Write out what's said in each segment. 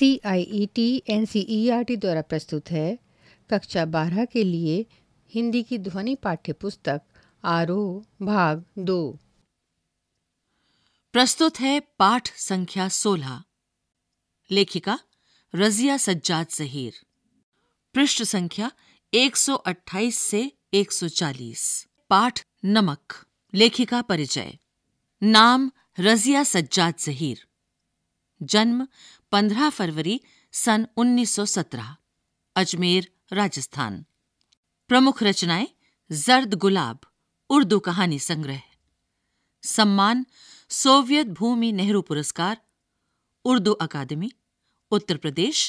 C I E T N C E R T द्वारा प्रस्तुत है कक्षा बारह के लिए हिंदी की ध्वनि पाठ्य पुस्तक आरोह भाग दो प्रस्तुत है पाठ संख्या सोलह लेखिका रजिया सज्जाद जहीर पृष्ठ संख्या 128 से 140 पाठ नमक लेखिका परिचय नाम रजिया सज्जाद जहीर जन्म 15 फरवरी सन 1917 अजमेर राजस्थान प्रमुख रचनाएं जर्द गुलाब उर्दू कहानी संग्रह सम्मान सोवियत भूमि नेहरू पुरस्कार उर्दू अकादमी उत्तर प्रदेश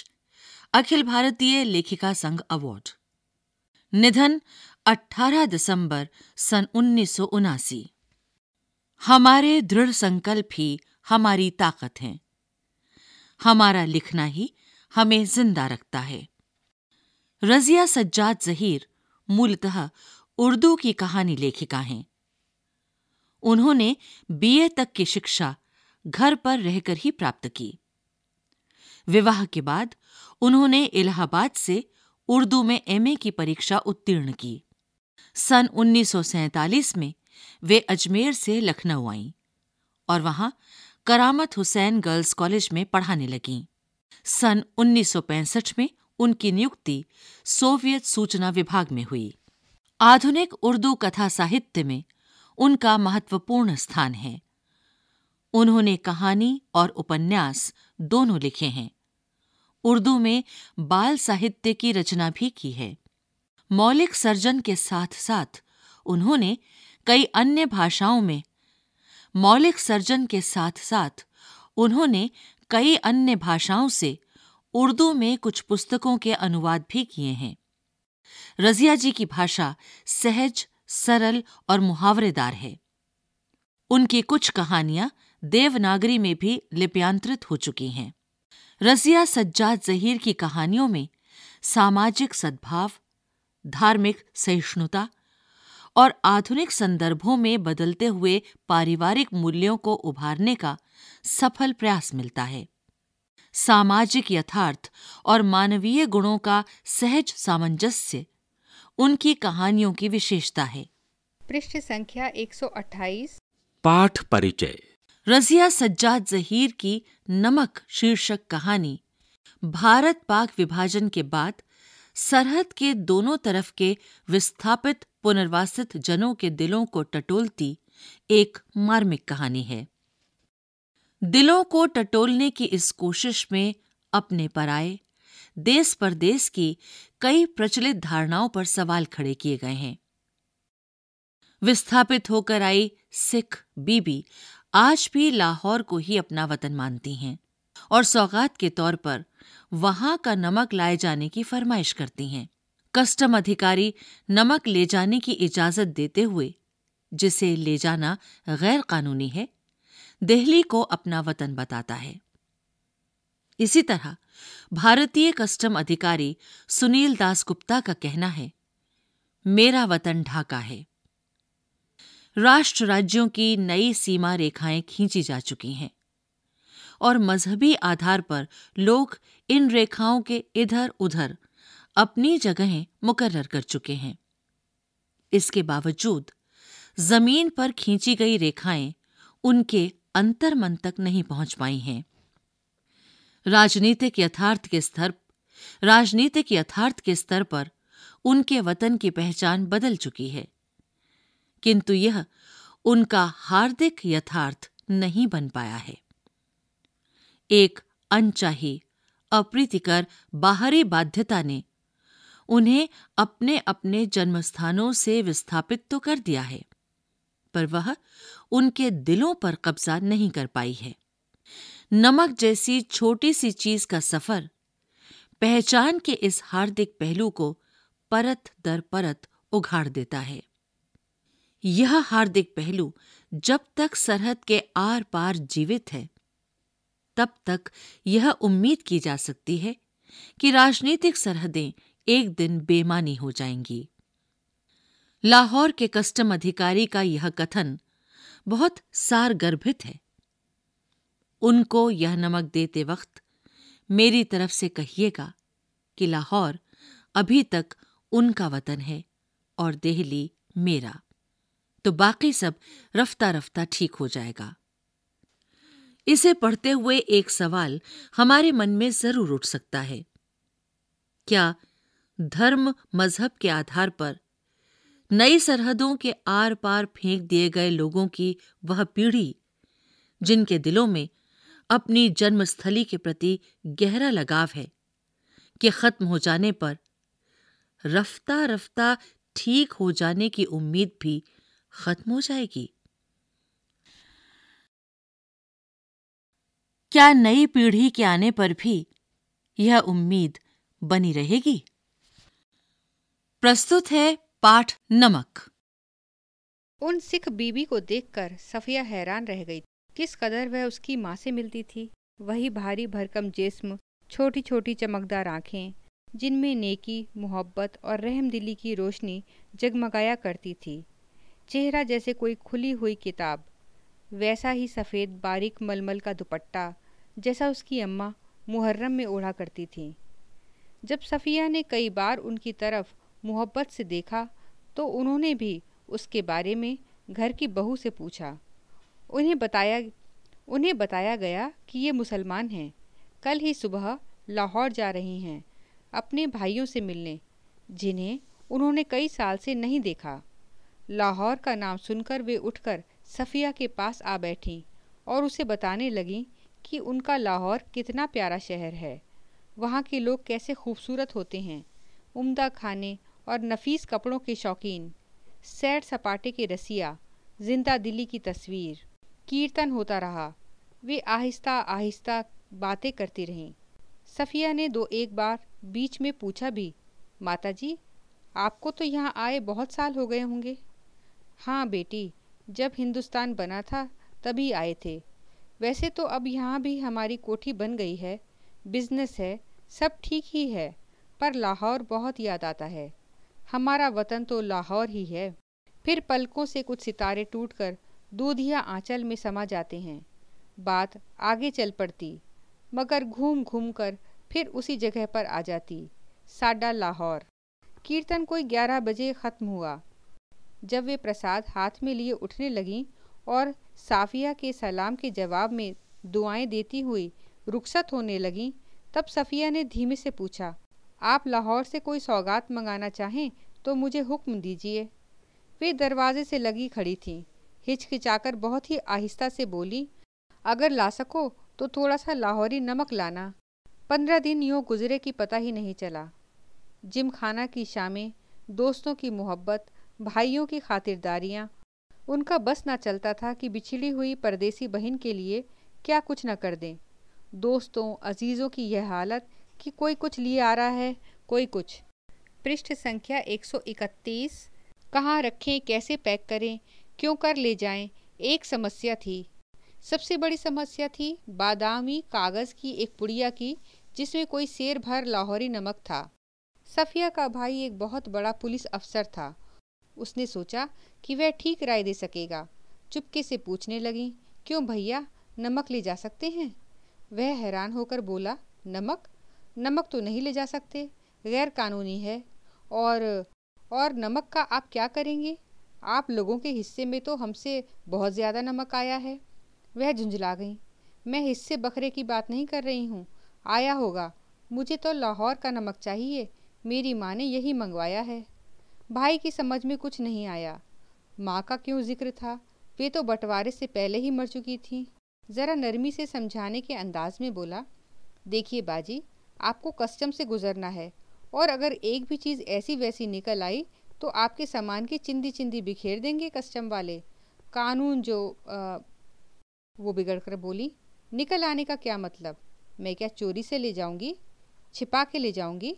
अखिल भारतीय लेखिका संघ अवार्ड निधन 18 दिसंबर सन उन्नीस हमारे दृढ़ संकल्प ही हमारी ताकत हैं हमारा लिखना ही हमें जिंदा रखता है रजिया सज्जाद जहीर मूलतः उर्दू की कहानी लेखिका हैं उन्होंने बीए तक की शिक्षा घर पर रहकर ही प्राप्त की विवाह के बाद उन्होंने इलाहाबाद से उर्दू में एमए की परीक्षा उत्तीर्ण की सन 1947 में वे अजमेर से लखनऊ आईं और वहां करामत हुसैन गर्ल्स कॉलेज में पढ़ाने लगीं सन 1965 में उनकी नियुक्ति सोवियत सूचना विभाग में हुई आधुनिक उर्दू कथा साहित्य में उनका महत्वपूर्ण स्थान है उन्होंने कहानी और उपन्यास दोनों लिखे हैं उर्दू में बाल साहित्य की रचना भी की है मौलिक सर्जन के साथ साथ उन्होंने कई अन्य भाषाओं में मौलिक सर्जन के साथ साथ उन्होंने कई अन्य भाषाओं से उर्दू में कुछ पुस्तकों के अनुवाद भी किए हैं रजिया जी की भाषा सहज सरल और मुहावरेदार है उनकी कुछ कहानियां देवनागरी में भी लिप्यांतरित हो चुकी हैं रजिया सज्जाद जहीर की कहानियों में सामाजिक सद्भाव धार्मिक सहिष्णुता और आधुनिक संदर्भों में बदलते हुए पारिवारिक मूल्यों को उभारने का सफल प्रयास मिलता है सामाजिक यथार्थ और मानवीय गुणों का सहज सामंजस्य उनकी कहानियों की विशेषता है पृष्ठ संख्या 128 पाठ परिचय रजिया सज्जाद जहीर की नमक शीर्षक कहानी भारत पाक विभाजन के बाद सरहद के दोनों तरफ के विस्थापित पुनर्वासित जनों के दिलों को टटोलती एक मार्मिक कहानी है दिलों को टटोलने की इस कोशिश में अपने पर आए देश परदेश की कई प्रचलित धारणाओं पर सवाल खड़े किए गए हैं विस्थापित होकर आई सिख बीबी आज भी लाहौर को ही अपना वतन मानती हैं और सौगात के तौर पर वहां का नमक लाए जाने की फरमाइश करती हैं कस्टम अधिकारी नमक ले जाने की इजाजत देते हुए जिसे ले जाना गैर कानूनी है दिल्ली को अपना वतन बताता है इसी तरह भारतीय कस्टम अधिकारी सुनील दास गुप्ता का कहना है मेरा वतन ढाका है राष्ट्र राज्यों की नई सीमा रेखाएं खींची जा चुकी हैं और मजहबी आधार पर लोग इन रेखाओं के इधर उधर अपनी जगहें मुकर्र कर चुके हैं इसके बावजूद जमीन पर खींची गई रेखाएं उनके अंतर मन तक नहीं पहुंच पाई हैं राजनीतिक यथार्थ के स्तर राजनीतिक यथार्थ के स्तर पर उनके वतन की पहचान बदल चुकी है किंतु यह उनका हार्दिक यथार्थ नहीं बन पाया है एक अनचाही अप्रीतिकर बाहरी बाध्यता ने उन्हें अपने अपने जन्मस्थानों से विस्थापित तो कर दिया है पर वह उनके दिलों पर कब्जा नहीं कर पाई है नमक जैसी छोटी सी चीज का सफर पहचान के इस हार्दिक पहलू को परत दर परत उघाड़ देता है यह हार्दिक पहलू जब तक सरहद के आर पार जीवित है तब तक यह उम्मीद की जा सकती है कि राजनीतिक सरहदें एक दिन बेमानी हो जाएंगी लाहौर के कस्टम अधिकारी का यह कथन बहुत सारगर्भित है उनको यह नमक देते वक्त मेरी तरफ से कहिएगा कि लाहौर अभी तक उनका वतन है और देहली मेरा तो बाकी सब रफ्ता रफ्ता ठीक हो जाएगा इसे पढ़ते हुए एक सवाल हमारे मन में जरूर उठ सकता है क्या धर्म मजहब के आधार पर नई सरहदों के आर पार फेंक दिए गए लोगों की वह पीढ़ी जिनके दिलों में अपनी जन्मस्थली के प्रति गहरा लगाव है कि खत्म हो जाने पर रफ्ता रफ्ता ठीक हो जाने की उम्मीद भी खत्म हो जाएगी क्या नई पीढ़ी के आने पर भी यह उम्मीद बनी रहेगी प्रस्तुत है पाठ नमक उन सिख बीबी को देखकर सफिया हैरान रह गई किस कदर वह उसकी माँ से मिलती थी वही भारी भरकम जिस्म छोटी छोटी चमकदार आँखें जिनमें नेकी मोहब्बत और रहम दिली की रोशनी जगमगाया करती थी चेहरा जैसे कोई खुली हुई किताब वैसा ही सफ़ेद बारीक मलमल का दुपट्टा जैसा उसकी अम्मा मुहर्रम में ओढ़ा करती थी जब सफ़िया ने कई बार उनकी तरफ मोहब्बत से देखा तो उन्होंने भी उसके बारे में घर की बहू से पूछा उन्हें बताया उन्हें बताया गया कि ये मुसलमान हैं कल ही सुबह लाहौर जा रही हैं अपने भाइयों से मिलने जिन्हें उन्होंने कई साल से नहीं देखा लाहौर का नाम सुनकर वे उठकर सफ़िया के पास आ बैठी और उसे बताने लगीं कि उनका लाहौर कितना प्यारा शहर है वहाँ के लोग कैसे खूबसूरत होते हैं उम्दा खाने और नफीस कपड़ों के शौकीन सैर सपाटे के रसिया जिंदा दिल्ली की तस्वीर कीर्तन होता रहा वे आहिस्ता आहिस्ता बातें करती रहीं सफ़िया ने दो एक बार बीच में पूछा भी माता जी आपको तो यहाँ आए बहुत साल हो गए होंगे हाँ बेटी जब हिंदुस्तान बना था तभी आए थे वैसे तो अब यहाँ भी हमारी कोठी बन गई है बिजनेस है सब ठीक ही है पर लाहौर बहुत याद आता है हमारा वतन तो लाहौर ही है फिर पलकों से कुछ सितारे टूटकर दूधिया आंचल में समा जाते हैं बात आगे चल पड़ती मगर घूम घूम कर फिर उसी जगह पर आ जाती साडा लाहौर कीर्तन कोई ग्यारह बजे ख़त्म हुआ जब वे प्रसाद हाथ में लिए उठने लगीं और साफिया के सलाम के जवाब में दुआएं देती हुई रुखसत होने लगीं तब सफ़िया ने धीमे से पूछा आप लाहौर से कोई सौगात मंगाना चाहें तो मुझे हुक्म दीजिए वे दरवाजे से लगी खड़ी थी हिचकिचाकर बहुत ही आहिस्ता से बोली अगर ला सको तो थोड़ा सा लाहौरी नमक लाना पंद्रह दिन यूँ गुजरे की पता ही नहीं चला जिम खाना की शामें दोस्तों की मोहब्बत भाइयों की खातिरदारियाँ उनका बस ना चलता था कि बिछड़ी हुई परदेसी बहन के लिए क्या कुछ न कर दें दोस्तों अजीज़ों की यह हालत कि कोई कुछ लिए आ रहा है कोई कुछ पृष्ठ संख्या 131 कहाँ रखें कैसे पैक करें क्यों कर ले जाएं एक समस्या थी सबसे बड़ी समस्या थी बादामी कागज़ की एक पुड़िया की जिसमें कोई शेर भर लाहौरी नमक था सफिया का भाई एक बहुत बड़ा पुलिस अफसर था उसने सोचा कि वह ठीक राय दे सकेगा चुपके से पूछने लगी क्यों भैया नमक ले जा सकते हैं वह हैरान होकर बोला नमक नमक तो नहीं ले जा सकते गैर कानूनी है और और नमक का आप क्या करेंगे आप लोगों के हिस्से में तो हमसे बहुत ज़्यादा नमक आया है वह झुंझला गई मैं हिस्से बकरे की बात नहीं कर रही हूँ आया होगा मुझे तो लाहौर का नमक चाहिए मेरी माँ ने यही मंगवाया है भाई की समझ में कुछ नहीं आया माँ का क्यों जिक्र था वे तो बंटवारे से पहले ही मर चुकी थी ज़रा नरमी से समझाने के अंदाज में बोला देखिए बाजी आपको कस्टम से गुजरना है और अगर एक भी चीज़ ऐसी वैसी निकल आई तो आपके सामान की चिंदी चिंदी बिखेर देंगे कस्टम वाले कानून जो आ, वो बिगड़ कर बोली निकल आने का क्या मतलब मैं क्या चोरी से ले जाऊंगी छिपा के ले जाऊंगी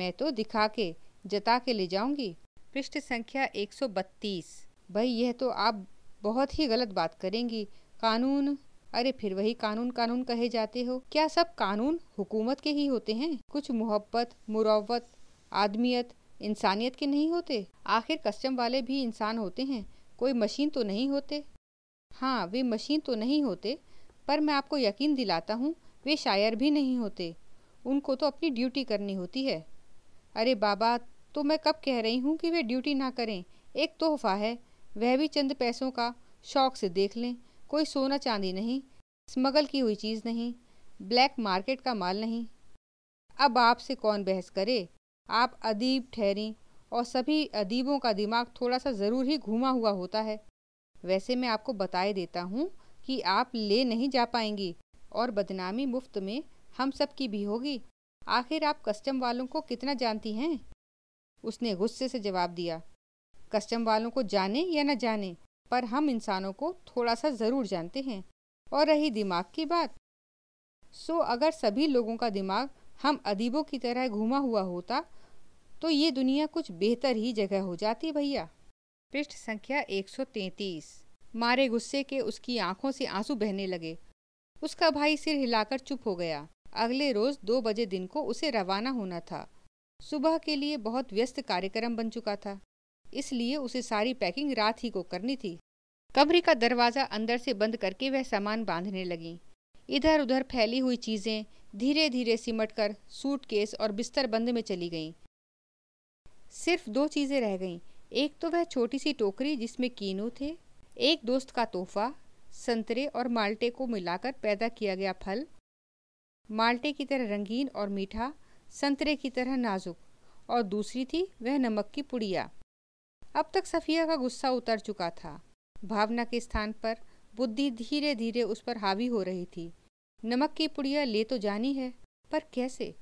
मैं तो दिखा के जता के ले जाऊंगी पृष्ठ संख्या 132 भाई यह तो आप बहुत ही गलत बात करेंगी कानून अरे फिर वही कानून कानून कहे जाते हो क्या सब कानून हुकूमत के ही होते हैं कुछ मोहब्बत मुरवत आदमियत इंसानियत के नहीं होते आखिर कस्टम वाले भी इंसान होते हैं कोई मशीन तो नहीं होते हाँ वे मशीन तो नहीं होते पर मैं आपको यकीन दिलाता हूँ वे शायर भी नहीं होते उनको तो अपनी ड्यूटी करनी होती है अरे बाबा तो मैं कब कह रही हूँ कि वे ड्यूटी ना करें एक तोहफा है वह भी चंद पैसों का शौक से देख लें कोई सोना चांदी नहीं स्मगल की हुई चीज़ नहीं ब्लैक मार्केट का माल नहीं अब आपसे कौन बहस करे आप अदीब ठहरी और सभी अदीबों का दिमाग थोड़ा सा ज़रूर ही घूमा हुआ होता है वैसे मैं आपको बताए देता हूँ कि आप ले नहीं जा पाएंगी और बदनामी मुफ्त में हम सब की भी होगी आखिर आप कस्टम वालों को कितना जानती हैं उसने गुस्से से जवाब दिया कस्टम वालों को जाने या न जाने पर हम इंसानों को थोड़ा सा ज़रूर जानते हैं और रही दिमाग की बात सो अगर सभी लोगों का दिमाग हम अदीबों की तरह घूमा हुआ होता तो ये दुनिया कुछ बेहतर ही जगह हो जाती भैया पृष्ठ संख्या 133 मारे गुस्से के उसकी आंखों से आंसू बहने लगे उसका भाई सिर हिलाकर चुप हो गया अगले रोज दो बजे दिन को उसे रवाना होना था सुबह के लिए बहुत व्यस्त कार्यक्रम बन चुका था इसलिए उसे सारी पैकिंग रात ही को करनी थी कमरे का दरवाज़ा अंदर से बंद करके वह सामान बांधने लगी इधर उधर फैली हुई चीज़ें धीरे धीरे सिमट कर सूटकेस और बिस्तर बंद में चली गईं सिर्फ दो चीज़ें रह गईं एक तो वह छोटी सी टोकरी जिसमें कीनू थे एक दोस्त का तोहफा संतरे और माल्टे को मिलाकर पैदा किया गया फल माल्टे की तरह रंगीन और मीठा संतरे की तरह नाजुक और दूसरी थी वह नमक की पुड़िया अब तक सफ़िया का गुस्सा उतर चुका था भावना के स्थान पर बुद्धि धीरे धीरे उस पर हावी हो रही थी नमक की पुड़िया ले तो जानी है पर कैसे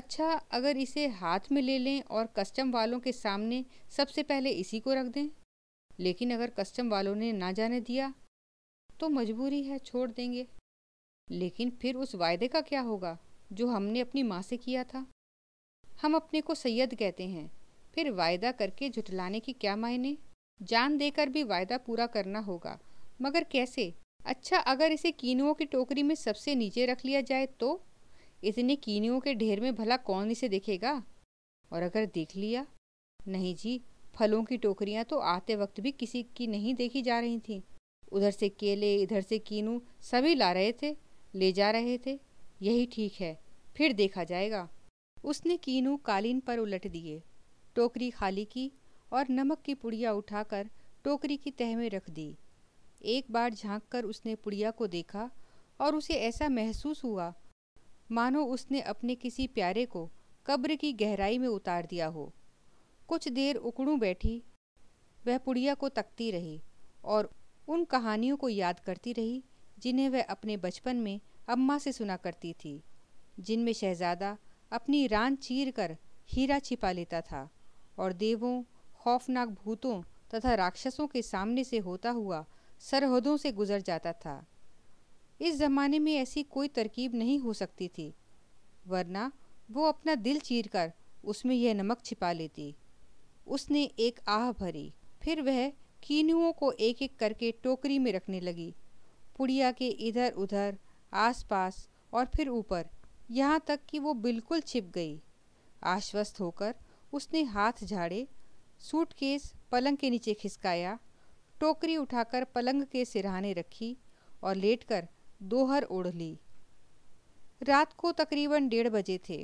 अच्छा अगर इसे हाथ में ले लें और कस्टम वालों के सामने सबसे पहले इसी को रख दें लेकिन अगर कस्टम वालों ने ना जाने दिया तो मजबूरी है छोड़ देंगे लेकिन फिर उस वायदे का क्या होगा जो हमने अपनी माँ से किया था हम अपने को सैयद कहते हैं फिर वायदा करके झुटलाने की क्या मायने जान देकर भी वायदा पूरा करना होगा मगर कैसे अच्छा अगर इसे कीनुओं की टोकरी में सबसे नीचे रख लिया जाए तो इतने कीनुओं के ढेर में भला कौन इसे देखेगा और अगर देख लिया नहीं जी फलों की टोकरियां तो आते वक्त भी किसी की नहीं देखी जा रही थी उधर से केले इधर से कीनू सभी ला रहे थे ले जा रहे थे यही ठीक है फिर देखा जाएगा उसने कीनू कालीन पर उलट दिए टोकरी खाली की और नमक की पुड़िया उठाकर टोकरी की तह में रख दी एक बार झांक कर उसने पुड़िया को देखा और उसे ऐसा महसूस हुआ मानो उसने अपने किसी प्यारे को कब्र की गहराई में उतार दिया हो कुछ देर उकड़ू बैठी वह पुड़िया को तकती रही और उन कहानियों को याद करती रही जिन्हें वह अपने बचपन में अम्मा से सुना करती थी जिनमें शहजादा अपनी रान चीर कर हीरा छिपा लेता था और देवों खौफनाक भूतों तथा राक्षसों के सामने से होता हुआ सरहदों से गुजर जाता था इस ज़माने में ऐसी कोई तरकीब नहीं हो सकती थी वरना वो अपना दिल चीर कर उसमें यह नमक छिपा लेती उसने एक आह भरी फिर वह कीनुओं को एक एक करके टोकरी में रखने लगी पुड़िया के इधर उधर आसपास और फिर ऊपर यहाँ तक कि वो बिल्कुल छिप गई आश्वस्त होकर उसने हाथ झाड़े सूटकेस पलंग के नीचे खिसकाया टोकरी उठाकर पलंग के सिरहाने रखी और लेटकर दोहर ओढ़ ली रात को तकरीबन डेढ़ बजे थे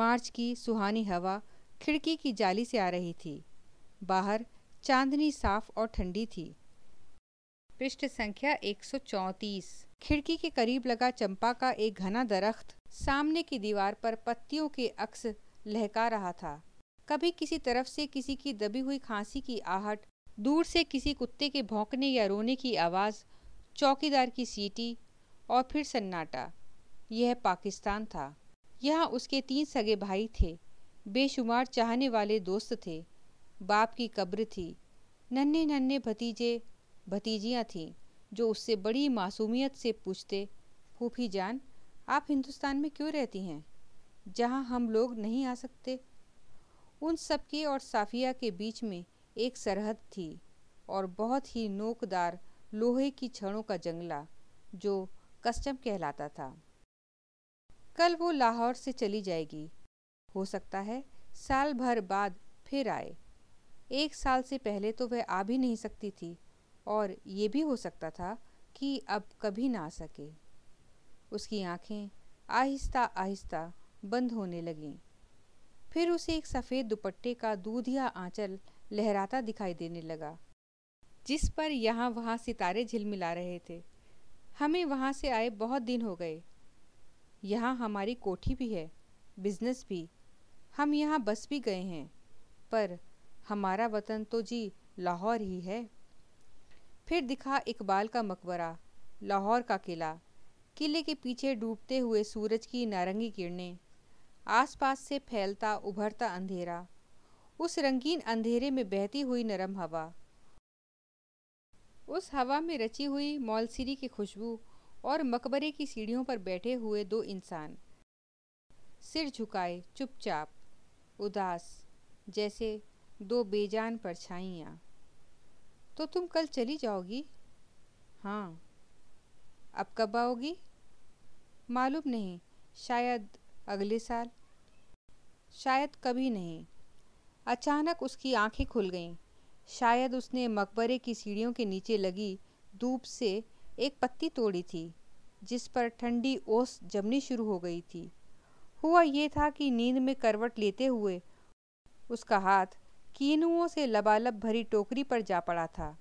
मार्च की सुहानी हवा खिड़की की जाली से आ रही थी बाहर चांदनी साफ और ठंडी थी पृष्ठ संख्या 134 खिड़की के करीब लगा चंपा का एक घना दरख्त सामने की दीवार पर पत्तियों के अक्स लहका रहा था कभी किसी तरफ से किसी की दबी हुई खांसी की आहट दूर से किसी कुत्ते के भौंकने या रोने की आवाज़ चौकीदार की सीटी और फिर सन्नाटा यह पाकिस्तान था यहाँ उसके तीन सगे भाई थे बेशुमार चाहने वाले दोस्त थे बाप की कब्र थी नन्हे नन्हे भतीजे भतीजियाँ थीं जो उससे बड़ी मासूमियत से पूछते फूफी जान आप हिंदुस्तान में क्यों रहती हैं जहाँ हम लोग नहीं आ सकते उन सबके और साफिया के बीच में एक सरहद थी और बहुत ही नोकदार लोहे की छड़ों का जंगला जो कस्टम कहलाता था कल वो लाहौर से चली जाएगी हो सकता है साल भर बाद फिर आए एक साल से पहले तो वह आ भी नहीं सकती थी और ये भी हो सकता था कि अब कभी ना आ सके उसकी आंखें आहिस्ता आहिस्ता बंद होने लगीं फिर उसे एक सफ़ेद दुपट्टे का दूधिया आंचल लहराता दिखाई देने लगा जिस पर यहाँ वहाँ सितारे झिलमिला रहे थे हमें वहाँ से आए बहुत दिन हो गए यहाँ हमारी कोठी भी है बिजनेस भी हम यहाँ बस भी गए हैं पर हमारा वतन तो जी लाहौर ही है फिर दिखा इकबाल का मकबरा लाहौर का किला किले के पीछे डूबते हुए सूरज की नारंगी किरणें आसपास से फैलता उभरता अंधेरा उस रंगीन अंधेरे में बहती हुई नरम हवा उस हवा में रची हुई मौलसरी की खुशबू और मकबरे की सीढ़ियों पर बैठे हुए दो इंसान सिर झुकाए चुपचाप उदास जैसे दो बेजान परछाइयाँ तो तुम कल चली जाओगी हाँ अब कब आओगी मालूम नहीं शायद अगले साल शायद कभी नहीं अचानक उसकी आंखें खुल गईं शायद उसने मकबरे की सीढ़ियों के नीचे लगी धूप से एक पत्ती तोड़ी थी जिस पर ठंडी ओस जमनी शुरू हो गई थी हुआ ये था कि नींद में करवट लेते हुए उसका हाथ कीनुओं से लबालब भरी टोकरी पर जा पड़ा था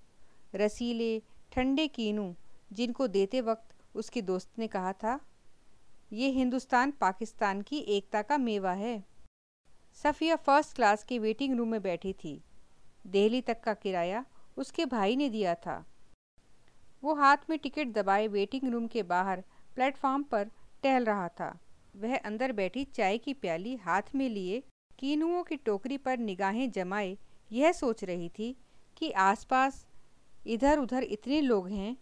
रसीले ठंडे कीनू जिनको देते वक्त उसके दोस्त ने कहा था ये हिंदुस्तान पाकिस्तान की एकता का मेवा है सफ़िया फर्स्ट क्लास के वेटिंग रूम में बैठी थी दिल्ली तक का किराया उसके भाई ने दिया था वो हाथ में टिकट दबाए वेटिंग रूम के बाहर प्लेटफॉर्म पर टहल रहा था वह अंदर बैठी चाय की प्याली हाथ में लिए कीनुओं की टोकरी पर निगाहें जमाए यह सोच रही थी कि आसपास इधर उधर इतने लोग हैं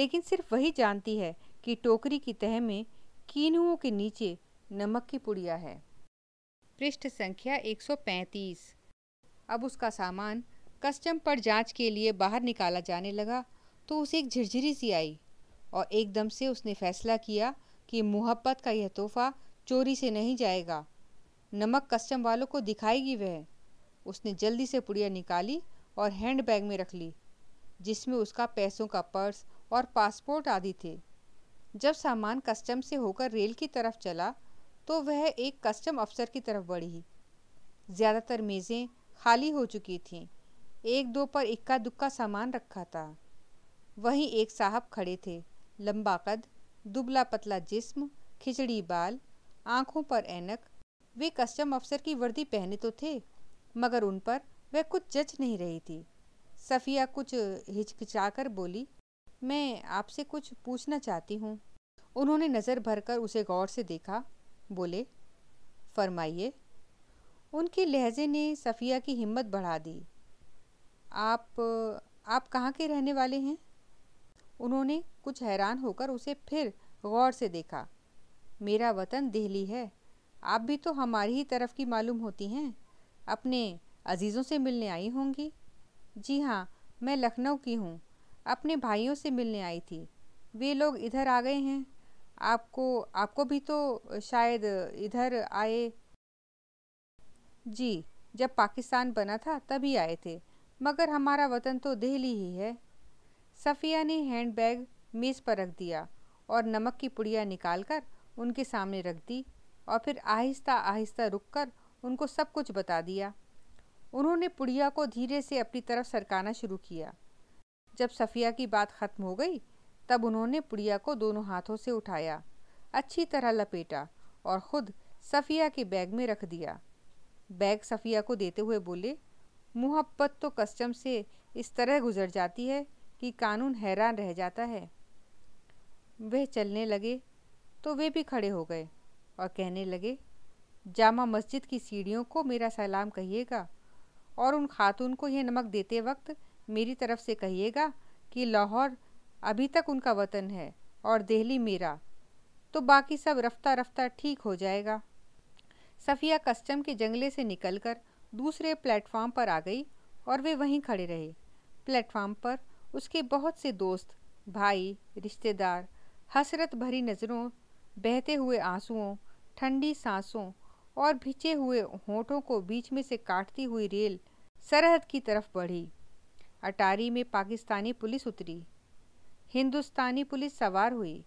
लेकिन सिर्फ वही जानती है कि टोकरी की तह में कीनुओं के नीचे नमक की पुड़िया है पृष्ठ संख्या 135 अब उसका सामान कस्टम पर जांच के लिए बाहर निकाला जाने लगा तो उसे एक झिरझिरी सी आई और एकदम से उसने फैसला किया कि मोहब्बत का यह तोहफा चोरी से नहीं जाएगा नमक कस्टम वालों को दिखाएगी वह उसने जल्दी से पुड़िया निकाली और हैंड बैग में रख ली जिसमें उसका पैसों का पर्स और पासपोर्ट आदि थे जब सामान कस्टम से होकर रेल की तरफ चला तो वह एक कस्टम अफसर की तरफ बढ़ी ज़्यादातर मेज़ें खाली हो चुकी थीं एक दो पर इक्का दुक्का सामान रखा था वहीं एक साहब खड़े थे लंबा कद दुबला पतला जिस्म खिचड़ी बाल आंखों पर ऐनक वे कस्टम अफसर की वर्दी पहने तो थे मगर उन पर वह कुछ जच नहीं रही थी सफ़िया कुछ हिचकिचाकर बोली मैं आपसे कुछ पूछना चाहती हूँ उन्होंने नज़र भरकर उसे गौर से देखा बोले फरमाइए उनके लहजे ने सफ़िया की हिम्मत बढ़ा दी आप आप कहाँ के रहने वाले हैं उन्होंने कुछ हैरान होकर उसे फिर गौर से देखा मेरा वतन दिल्ली है आप भी तो हमारी ही तरफ की मालूम होती हैं अपने अजीज़ों से मिलने आई होंगी जी हाँ मैं लखनऊ की हूँ अपने भाइयों से मिलने आई थी वे लोग इधर आ गए हैं आपको आपको भी तो शायद इधर आए जी जब पाकिस्तान बना था तभी आए थे मगर हमारा वतन तो दिल्ली ही है सफ़िया ने हैंडबैग मेज़ पर रख दिया और नमक की पुड़िया निकालकर उनके सामने रख दी और फिर आहिस्ता आहिस्ता रुक कर उनको सब कुछ बता दिया उन्होंने पुड़िया को धीरे से अपनी तरफ सरकाना शुरू किया जब सफ़िया की बात ख़त्म हो गई तब उन्होंने पुड़िया को दोनों हाथों से उठाया अच्छी तरह लपेटा और ख़ुद सफ़िया के बैग में रख दिया बैग सफ़िया को देते हुए बोले मुहब्बत तो कस्टम से इस तरह गुजर जाती है कि कानून हैरान रह जाता है वह चलने लगे तो वे भी खड़े हो गए और कहने लगे जामा मस्जिद की सीढ़ियों को मेरा सलाम कहिएगा और उन खातून को यह नमक देते वक्त मेरी तरफ़ से कहिएगा कि लाहौर अभी तक उनका वतन है और दिल्ली मेरा तो बाकी सब रफ्ता रफ्ता ठीक हो जाएगा सफ़िया कस्टम के जंगले से निकलकर दूसरे प्लेटफार्म पर आ गई और वे वहीं खड़े रहे प्लेटफार्म पर उसके बहुत से दोस्त भाई रिश्तेदार हसरत भरी नज़रों बहते हुए आंसुओं ठंडी सांसों और भिचे हुए होठों को बीच में से काटती हुई रेल सरहद की तरफ बढ़ी अटारी में पाकिस्तानी पुलिस उतरी हिंदुस्तानी पुलिस सवार हुई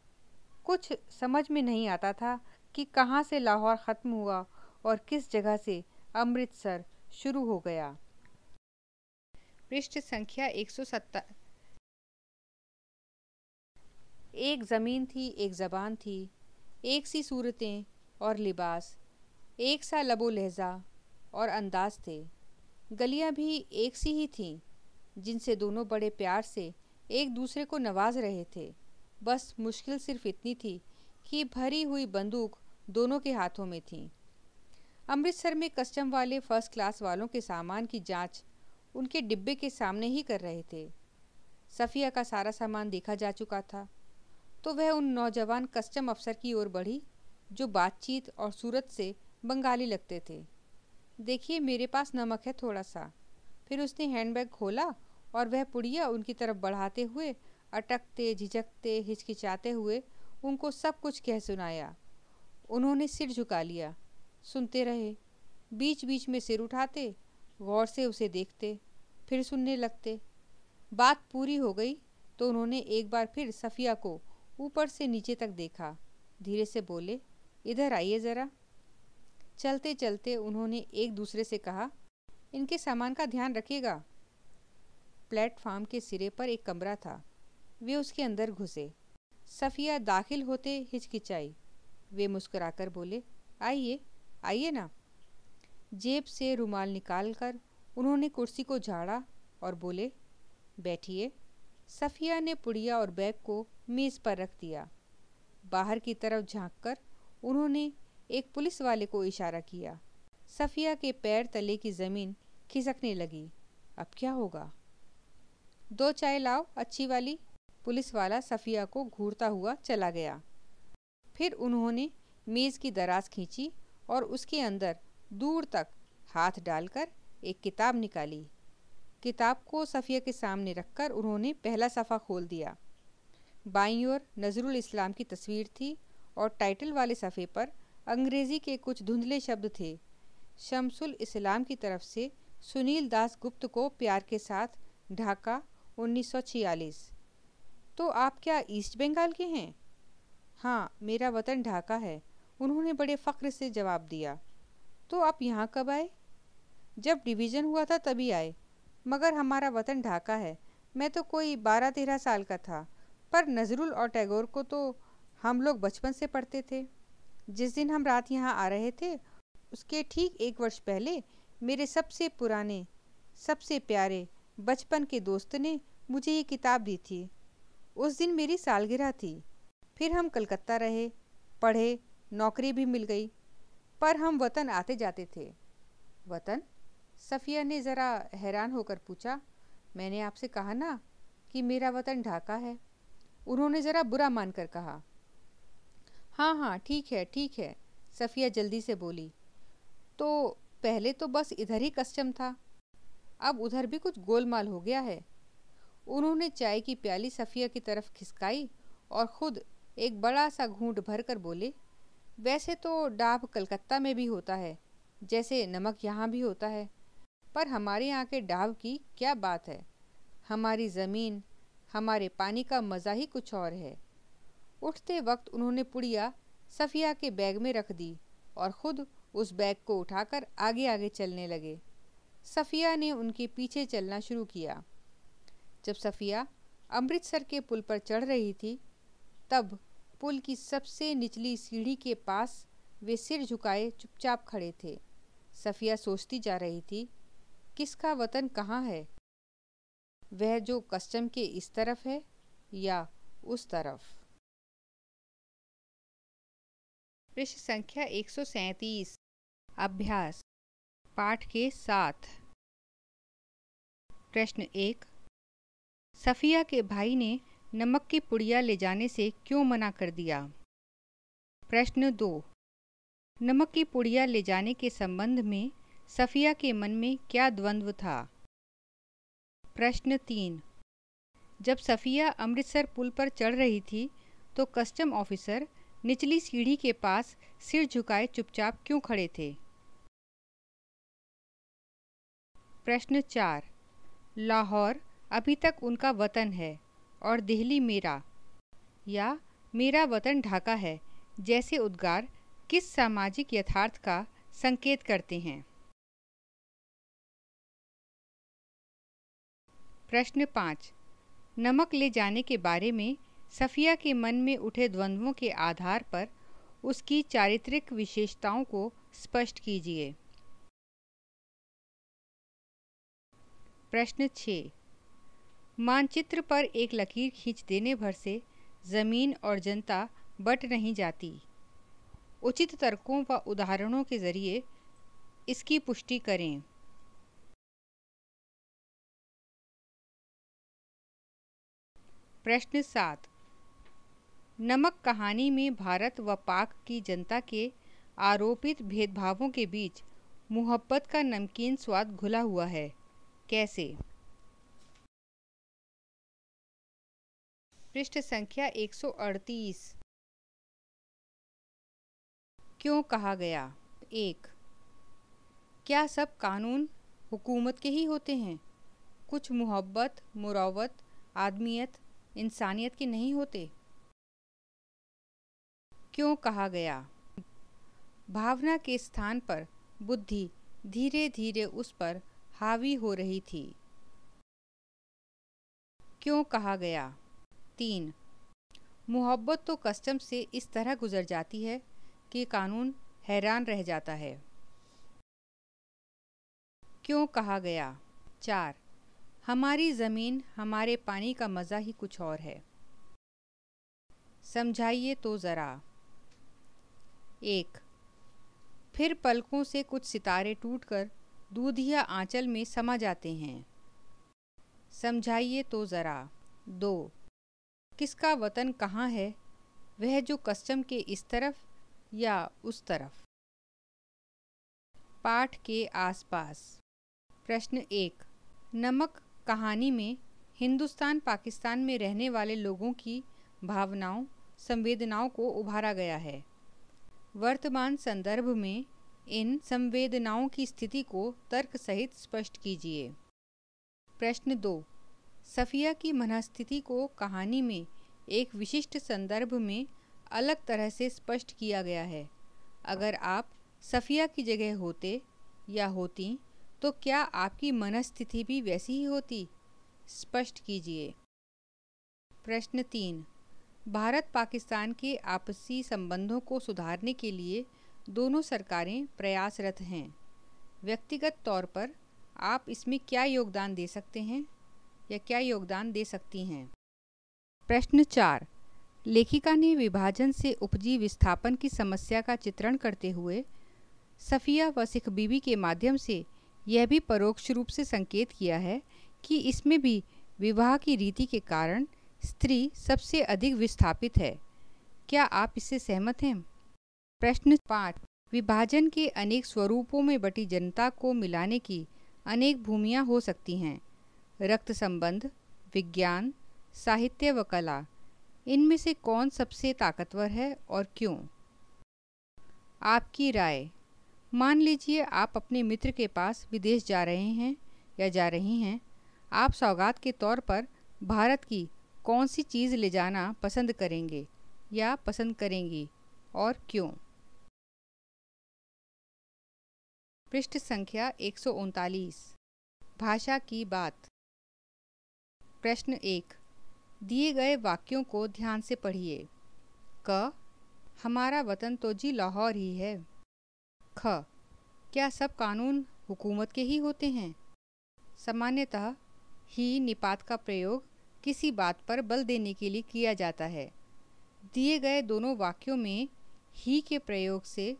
कुछ समझ में नहीं आता था कि कहाँ से लाहौर ख़त्म हुआ और किस जगह से अमृतसर शुरू हो गया पृष्ठ संख्या एक सौ सत्तर एक ज़मीन थी एक ज़बान थी एक सी सूरतें और लिबास एक सा लबो लहजा और अंदाज थे गलियां भी एक सी ही थीं जिनसे दोनों बड़े प्यार से एक दूसरे को नवाज रहे थे बस मुश्किल सिर्फ इतनी थी कि भरी हुई बंदूक दोनों के हाथों में थी अमृतसर में कस्टम वाले फर्स्ट क्लास वालों के सामान की जांच उनके डिब्बे के सामने ही कर रहे थे सफ़िया का सारा सामान देखा जा चुका था तो वह उन नौजवान कस्टम अफसर की ओर बढ़ी जो बातचीत और सूरत से बंगाली लगते थे देखिए मेरे पास नमक है थोड़ा सा फिर उसने हैंडबैग खोला और वह पुड़िया उनकी तरफ बढ़ाते हुए अटकते झिझकते हिचकिचाते हुए उनको सब कुछ कह सुनाया उन्होंने सिर झुका लिया सुनते रहे बीच बीच में सिर उठाते गौर से उसे देखते फिर सुनने लगते बात पूरी हो गई तो उन्होंने एक बार फिर सफ़िया को ऊपर से नीचे तक देखा धीरे से बोले इधर आइए ज़रा चलते चलते उन्होंने एक दूसरे से कहा इनके सामान का ध्यान रखिएगा प्लेटफार्म के सिरे पर एक कमरा था वे उसके अंदर घुसे सफ़िया दाखिल होते हिचकिचाई वे मुस्कुराकर बोले आइए आइए ना जेब से रुमाल निकाल कर उन्होंने कुर्सी को झाड़ा और बोले बैठिए सफ़िया ने पुड़िया और बैग को मेज़ पर रख दिया बाहर की तरफ झांककर कर उन्होंने एक पुलिस वाले को इशारा किया सफ़िया के पैर तले की ज़मीन खिसकने लगी अब क्या होगा दो चाय लाओ अच्छी वाली पुलिस वाला सफ़िया को घूरता हुआ चला गया फिर उन्होंने मेज़ की दराज खींची और उसके अंदर दूर तक हाथ डालकर एक किताब निकाली किताब को सफ़िया के सामने रखकर उन्होंने पहला सफ़ा खोल दिया बाई ओर नजरुल इस्लाम की तस्वीर थी और टाइटल वाले सफ़े पर अंग्रेज़ी के कुछ धुंधले शब्द थे शमसुल इस्लाम की तरफ से सुनील दास गुप्त को प्यार के साथ ढाका 1946 तो आप क्या ईस्ट बंगाल के हैं हाँ मेरा वतन ढाका है उन्होंने बड़े फ़ख्र से जवाब दिया तो आप यहाँ कब आए जब डिवीज़न हुआ था तभी आए मगर हमारा वतन ढाका है मैं तो कोई बारह तेरह साल का था पर नज़रुल और टैगोर को तो हम लोग बचपन से पढ़ते थे जिस दिन हम रात यहाँ आ रहे थे उसके ठीक एक वर्ष पहले मेरे सबसे पुराने सबसे प्यारे बचपन के दोस्त ने मुझे ये किताब दी थी उस दिन मेरी सालगिरह थी फिर हम कलकत्ता रहे पढ़े नौकरी भी मिल गई पर हम वतन आते जाते थे वतन सफ़िया ने ज़रा हैरान होकर पूछा मैंने आपसे कहा ना कि मेरा वतन ढाका है उन्होंने ज़रा बुरा मानकर कहा हाँ हाँ ठीक है ठीक है सफ़िया जल्दी से बोली तो पहले तो बस इधर ही कस्टम था अब उधर भी कुछ गोलमाल हो गया है उन्होंने चाय की प्याली सफ़िया की तरफ खिसकाई और ख़ुद एक बड़ा सा घूंट भर कर बोले वैसे तो डाब कलकत्ता में भी होता है जैसे नमक यहाँ भी होता है पर हमारे यहाँ के डाब की क्या बात है हमारी ज़मीन हमारे पानी का मज़ा ही कुछ और है उठते वक्त उन्होंने पुड़िया सफ़िया के बैग में रख दी और ख़ुद उस बैग को उठाकर आगे आगे चलने लगे सफ़िया ने उनके पीछे चलना शुरू किया जब सफ़िया अमृतसर के पुल पर चढ़ रही थी तब पुल की सबसे निचली सीढ़ी के पास वे सिर झुकाए चुपचाप खड़े थे सफ़िया सोचती जा रही थी किसका वतन कहाँ है वह जो कस्टम के इस तरफ है या उस तरफ पृष्ठ संख्या एक अभ्यास पाठ के साथ प्रश्न एक सफिया के भाई ने नमक की पुड़िया ले जाने से क्यों मना कर दिया प्रश्न दो नमक की पुड़िया ले जाने के संबंध में सफिया के मन में क्या द्वंद्व था प्रश्न तीन जब सफिया अमृतसर पुल पर चढ़ रही थी तो कस्टम ऑफिसर निचली सीढ़ी के पास सिर झुकाए चुपचाप क्यों खड़े थे प्रश्न चार लाहौर अभी तक उनका वतन है और दिल्ली मेरा या मेरा वतन ढाका है जैसे उद्गार किस सामाजिक यथार्थ का संकेत करते हैं प्रश्न पाँच नमक ले जाने के बारे में सफ़िया के मन में उठे द्वंद्वों के आधार पर उसकी चारित्रिक विशेषताओं को स्पष्ट कीजिए प्रश्न छ मानचित्र पर एक लकीर खींच देने भर से ज़मीन और जनता बट नहीं जाती उचित तर्कों व उदाहरणों के जरिए इसकी पुष्टि करें प्रश्न सात नमक कहानी में भारत व पाक की जनता के आरोपित भेदभावों के बीच मुहब्बत का नमकीन स्वाद घुला हुआ है कैसे पृष्ठ संख्या 138 क्यों कहा गया एक क्या सब कानून हुकूमत के ही होते हैं कुछ मोहब्बत मुरावत आदमियत इंसानियत के नहीं होते क्यों कहा गया भावना के स्थान पर बुद्धि धीरे धीरे उस पर हावी हो रही थी क्यों कहा गया तीन मोहब्बत तो कस्टम से इस तरह गुजर जाती है कि कानून हैरान रह जाता है क्यों कहा गया चार हमारी ज़मीन हमारे पानी का मज़ा ही कुछ और है समझाइए तो ज़रा एक फिर पलकों से कुछ सितारे टूटकर दूध या आंचल में समा जाते हैं समझाइए तो ज़रा दो किसका वतन कहाँ है वह जो कस्टम के इस तरफ या उस तरफ पाठ के आसपास प्रश्न एक नमक कहानी में हिंदुस्तान पाकिस्तान में रहने वाले लोगों की भावनाओं संवेदनाओं को उभारा गया है वर्तमान संदर्भ में इन संवेदनाओं की स्थिति को तर्क सहित स्पष्ट कीजिए प्रश्न दो सफिया की मनस्थिति को कहानी में एक विशिष्ट संदर्भ में अलग तरह से स्पष्ट किया गया है अगर आप सफिया की जगह होते या होती तो क्या आपकी मनस्थिति भी वैसी ही होती स्पष्ट कीजिए प्रश्न तीन भारत पाकिस्तान के आपसी संबंधों को सुधारने के लिए दोनों सरकारें प्रयासरत हैं व्यक्तिगत तौर पर आप इसमें क्या योगदान दे सकते हैं या क्या योगदान दे सकती हैं प्रश्न चार लेखिका ने विभाजन से उपजी विस्थापन की समस्या का चित्रण करते हुए सफ़िया व सिख बीबी के माध्यम से यह भी परोक्ष रूप से संकेत किया है कि इसमें भी विवाह की रीति के कारण स्त्री सबसे अधिक विस्थापित है क्या आप इससे सहमत हैं प्रश्न पाँच विभाजन के अनेक स्वरूपों में बटी जनता को मिलाने की अनेक भूमियाँ हो सकती हैं रक्त संबंध विज्ञान साहित्य व कला इनमें से कौन सबसे ताकतवर है और क्यों आपकी राय मान लीजिए आप अपने मित्र के पास विदेश जा रहे हैं या जा रही हैं आप सौगात के तौर पर भारत की कौन सी चीज़ ले जाना पसंद करेंगे या पसंद करेंगी और क्यों पृष्ठ संख्या एक भाषा की बात प्रश्न एक दिए गए वाक्यों को ध्यान से पढ़िए क हमारा वतन तो जी लाहौर ही है ख क्या सब कानून हुकूमत के ही होते हैं सामान्यतः ही निपात का प्रयोग किसी बात पर बल देने के लिए किया जाता है दिए गए दोनों वाक्यों में ही के प्रयोग से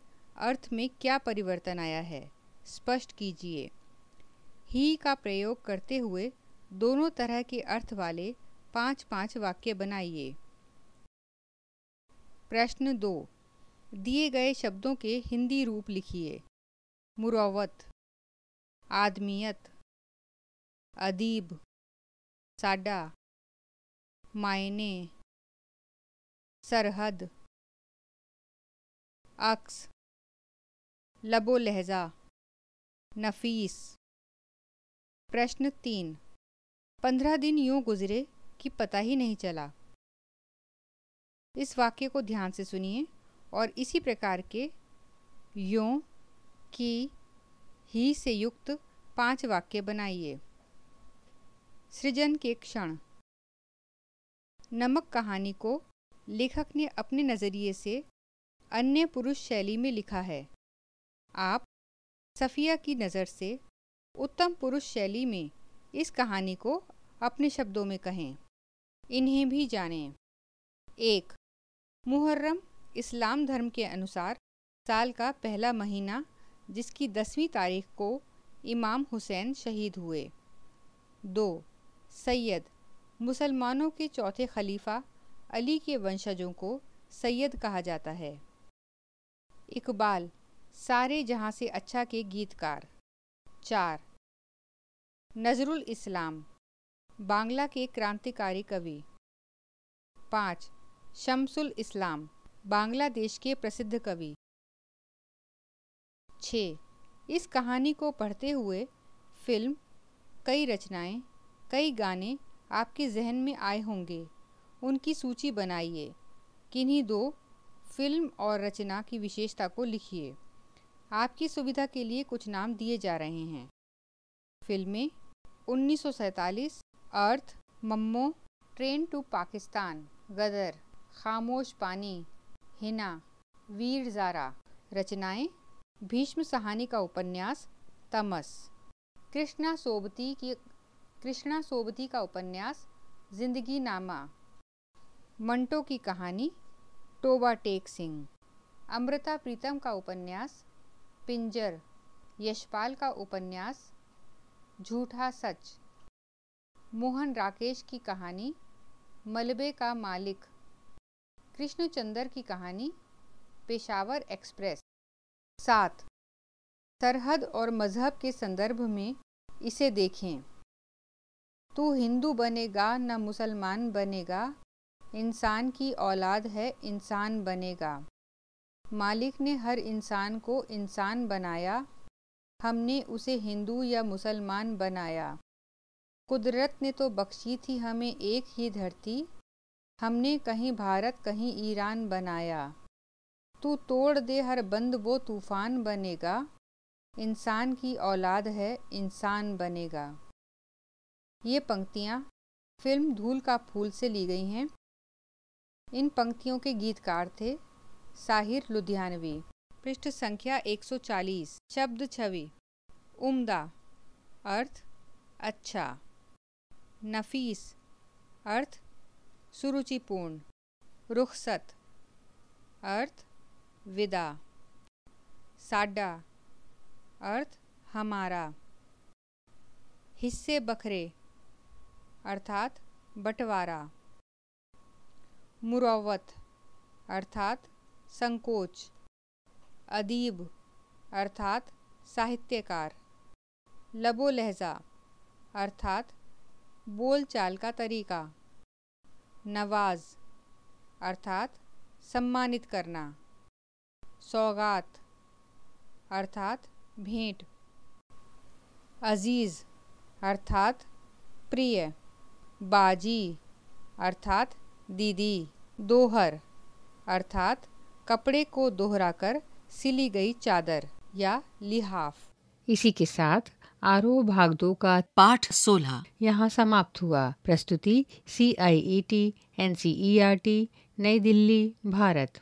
अर्थ में क्या परिवर्तन आया है स्पष्ट कीजिए ही का प्रयोग करते हुए दोनों तरह के अर्थ वाले पांच पांच वाक्य बनाइए प्रश्न दो दिए गए शब्दों के हिंदी रूप लिखिए मुरौवत आदमियत अदीब साडा मायने सरहद अक्स लबो लहजा नफीस प्रश्न तीन पंद्रह दिन यूं गुजरे कि पता ही नहीं चला इस वाक्य को ध्यान से सुनिए और इसी प्रकार के यों की ही से युक्त पांच वाक्य बनाइए सृजन के क्षण नमक कहानी को लेखक ने अपने नज़रिए से अन्य पुरुष शैली में लिखा है आप सफ़िया की नज़र से उत्तम पुरुष शैली में इस कहानी को अपने शब्दों में कहें इन्हें भी जानें एक मुहर्रम इस्लाम धर्म के अनुसार साल का पहला महीना जिसकी दसवीं तारीख को इमाम हुसैन शहीद हुए दो सैयद मुसलमानों के चौथे खलीफा अली के वंशजों को सैयद कहा जाता है इकबाल सारे जहां से अच्छा के गीतकार चार नजरुल इस्लाम बांग्ला के क्रांतिकारी कवि पाँच शमसुल इस्लाम बांग्लादेश के प्रसिद्ध कवि छः इस कहानी को पढ़ते हुए फिल्म कई रचनाएं, कई गाने आपके जहन में आए होंगे उनकी सूची बनाइए किन्हीं दो फिल्म और रचना की विशेषता को लिखिए आपकी सुविधा के लिए कुछ नाम दिए जा रहे हैं फिल्में उन्नीस Earth Mammo train to Pakistan Gadar Khamosh Pani Hina Veer Zara रचनाएं भीष्म सहानी का उपन्यास तमस कृष्णा सोबती की कृष्णा सोबती का उपन्यास जिंदगी नामा मंटो की कहानी टोबा टेक सिंह अमृता प्रीतम का उपन्यास पिंजर यशपाल का उपन्यास झूठा सच मोहन राकेश की कहानी मलबे का मालिक कृष्णचंद्र की कहानी पेशावर एक्सप्रेस सात सरहद और मज़हब के संदर्भ में इसे देखें तू हिंदू बनेगा न मुसलमान बनेगा इंसान की औलाद है इंसान बनेगा मालिक ने हर इंसान को इंसान बनाया हमने उसे हिंदू या मुसलमान बनाया कुदरत ने तो बख्शी थी हमें एक ही धरती हमने कहीं भारत कहीं ईरान बनाया तू तोड़ दे हर बंद वो तूफ़ान बनेगा इंसान की औलाद है इंसान बनेगा ये पंक्तियाँ फिल्म धूल का फूल से ली गई हैं इन पंक्तियों के गीतकार थे साहिर लुधियानवी पृष्ठ संख्या 140 शब्द छवि उम्दा अर्थ अच्छा नफीस अर्थ सुरुचिपूर्ण रुखसत अर्थ विदा साडा अर्थ हमारा हिस्से बखरे अर्थात बंटवारा मुरवत अर्थात संकोच अदीब अर्थात साहित्यकार लबो लहजा अर्थात बोलचाल का तरीका नवाज अर्थात सम्मानित करना सौगात अर्थात भेंट अजीज़ अर्थात प्रिय बाजी अर्थात दीदी दोहर अर्थात कपड़े को दोहराकर सिली गई चादर या लिहाफ इसी के साथ आरो भाग दो का पाठ सोलह यहाँ समाप्त हुआ प्रस्तुति C I E T N C E R T New Delhi Bharat